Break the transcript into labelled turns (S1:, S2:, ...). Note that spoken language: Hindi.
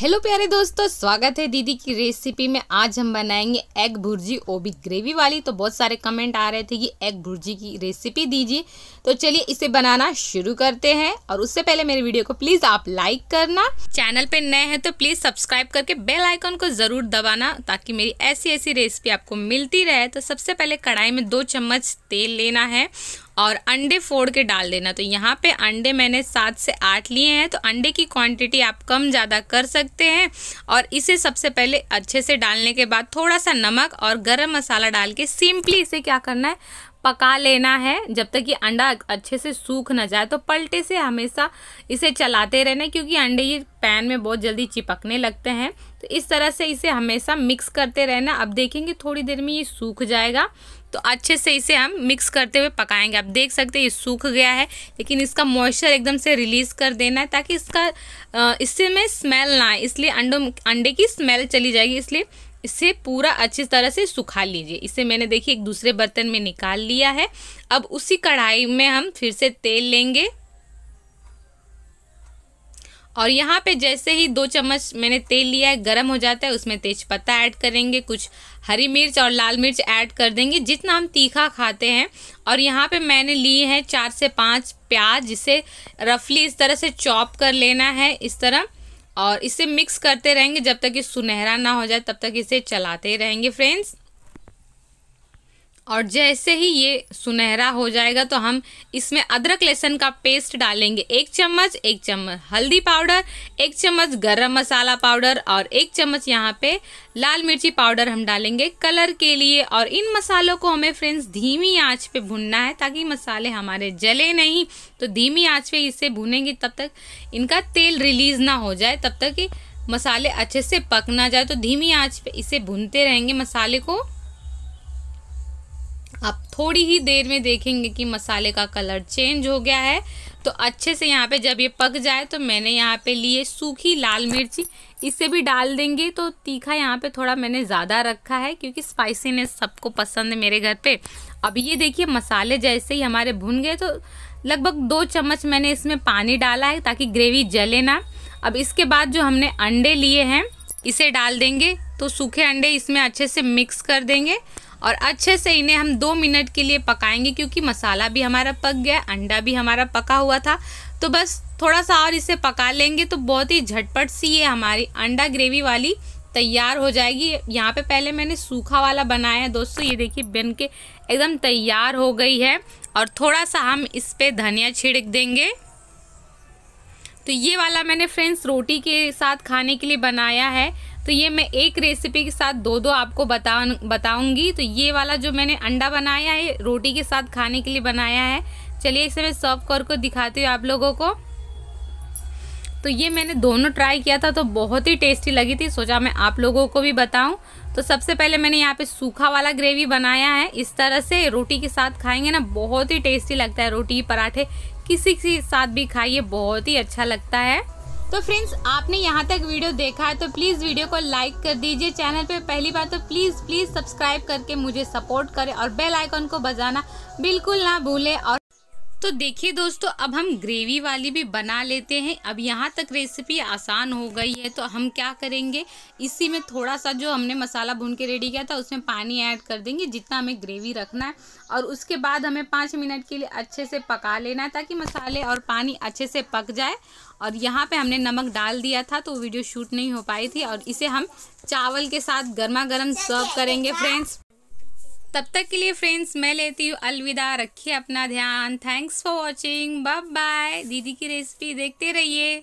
S1: हेलो प्यारे दोस्तों स्वागत है दीदी की रेसिपी में आज हम बनाएंगे एग भुर्जी वो भी ग्रेवी वाली तो बहुत सारे कमेंट आ रहे थे कि एग भुर्जी की रेसिपी दीजिए तो चलिए इसे बनाना शुरू करते हैं और उससे पहले मेरे वीडियो को प्लीज़ आप लाइक करना चैनल पे नए हैं तो प्लीज़ सब्सक्राइब करके बेल आइकन को ज़रूर दबाना ताकि मेरी ऐसी ऐसी रेसिपी आपको मिलती रहे तो सबसे पहले कढ़ाई में दो चम्मच तेल लेना है और अंडे फोड़ के डाल देना तो यहाँ पे अंडे मैंने सात से आठ लिए हैं तो अंडे की क्वांटिटी आप कम ज़्यादा कर सकते हैं और इसे सबसे पहले अच्छे से डालने के बाद थोड़ा सा नमक और गरम मसाला डाल के सिंपली इसे क्या करना है पका लेना है जब तक कि अंडा अच्छे से सूख ना जाए तो पलटे से हमेशा इसे चलाते रहना क्योंकि अंडे ये पैन में बहुत जल्दी चिपकने लगते हैं तो इस तरह से इसे हमेशा मिक्स करते रहना अब देखेंगे थोड़ी देर में ये सूख जाएगा तो अच्छे से इसे हम मिक्स करते हुए पकाएंगे आप देख सकते हैं ये सूख गया है लेकिन इसका मॉइस्चर एकदम से रिलीज़ कर देना है ताकि इसका इससे में स्मेल ना आए इसलिए अंडों अंडे की स्मेल चली जाएगी इसलिए इसे पूरा अच्छी तरह से सुखा लीजिए इसे मैंने देखिए एक दूसरे बर्तन में निकाल लिया है अब उसी कढ़ाई में हम फिर से तेल लेंगे और यहाँ पे जैसे ही दो चम्मच मैंने तेल लिया है गर्म हो जाता है उसमें तेज पत्ता ऐड करेंगे कुछ हरी मिर्च और लाल मिर्च ऐड कर देंगे जितना हम तीखा खाते हैं और यहाँ पे मैंने लिए हैं चार से पांच प्याज जिसे रफली इस तरह से चॉप कर लेना है इस तरह और इसे मिक्स करते रहेंगे जब तक ये सुनहरा ना हो जाए तब तक इसे चलाते रहेंगे फ्रेंड्स और जैसे ही ये सुनहरा हो जाएगा तो हम इसमें अदरक लहसुन का पेस्ट डालेंगे एक चम्मच एक चम्मच हल्दी पाउडर एक चम्मच गरम मसाला पाउडर और एक चम्मच यहाँ पे लाल मिर्ची पाउडर हम डालेंगे कलर के लिए और इन मसालों को हमें फ्रेंड्स धीमी आंच पे भुनना है ताकि मसाले हमारे जले नहीं तो धीमी आँच पर इसे भुनेंगे तब तक इनका तेल रिलीज ना हो जाए तब तक कि मसाले अच्छे से पक ना जाए तो धीमी आँच पर इसे भुनते रहेंगे मसाले को आप थोड़ी ही देर में देखेंगे कि मसाले का कलर चेंज हो गया है तो अच्छे से यहाँ पे जब ये पक जाए तो मैंने यहाँ पे लिए सूखी लाल मिर्ची इसे भी डाल देंगे तो तीखा यहाँ पे थोड़ा मैंने ज़्यादा रखा है क्योंकि स्पाइसीनेस सबको पसंद है मेरे घर पे अब ये देखिए मसाले जैसे ही हमारे भुन गए तो लगभग दो चम्मच मैंने इसमें पानी डाला है ताकि ग्रेवी जले ना अब इसके बाद जो हमने अंडे लिए हैं इसे डाल देंगे तो सूखे अंडे इसमें अच्छे से मिक्स कर देंगे और अच्छे से इन्हें हम दो मिनट के लिए पकाएंगे क्योंकि मसाला भी हमारा पक गया अंडा भी हमारा पका हुआ था तो बस थोड़ा सा और इसे पका लेंगे तो बहुत ही झटपट सी ये हमारी अंडा ग्रेवी वाली तैयार हो जाएगी यहाँ पे पहले मैंने सूखा वाला बनाया है दोस्तों ये देखिए बन के एकदम तैयार हो गई है और थोड़ा सा हम इस पर धनिया छिड़क देंगे तो ये वाला मैंने फ्रेंड्स रोटी के साथ खाने के लिए बनाया है तो ये मैं एक रेसिपी के साथ दो दो आपको बता बताऊँगी तो ये वाला जो मैंने अंडा बनाया है रोटी के साथ खाने के लिए बनाया है चलिए इसे मैं सर्व करके दिखाती हूँ आप लोगों को तो ये मैंने दोनों ट्राई किया था तो बहुत ही टेस्टी लगी थी सोचा मैं आप लोगों को भी बताऊं तो सबसे पहले मैंने यहाँ पे सूखा वाला ग्रेवी बनाया है इस तरह से रोटी के साथ खाएंगे ना बहुत ही टेस्टी लगता है रोटी पराठे किसी के साथ भी खाइए बहुत ही अच्छा लगता है तो फ्रेंड्स आपने यहाँ तक वीडियो देखा है तो प्लीज़ वीडियो को लाइक कर दीजिए चैनल पे पहली बार तो प्लीज़ प्लीज़ सब्सक्राइब करके मुझे सपोर्ट करें और बेल आइकन को बजाना बिल्कुल ना भूलें और तो देखिए दोस्तों अब हम ग्रेवी वाली भी बना लेते हैं अब यहाँ तक रेसिपी आसान हो गई है तो हम क्या करेंगे इसी में थोड़ा सा जो हमने मसाला भून के रेडी किया था उसमें पानी ऐड कर देंगे जितना हमें ग्रेवी रखना है और उसके बाद हमें पाँच मिनट के लिए अच्छे से पका लेना है ताकि मसाले और पानी अच्छे से पक जाए और यहाँ पर हमने नमक डाल दिया था तो वीडियो शूट नहीं हो पाई थी और इसे हम चावल के साथ गर्मा गर्म सर्व करेंगे फ्रेंड्स तब तक के लिए फ्रेंड्स मैं लेती हूँ अलविदा रखिए अपना ध्यान thanks for watching bye bye दीदी की रेसिपी देखते रहिए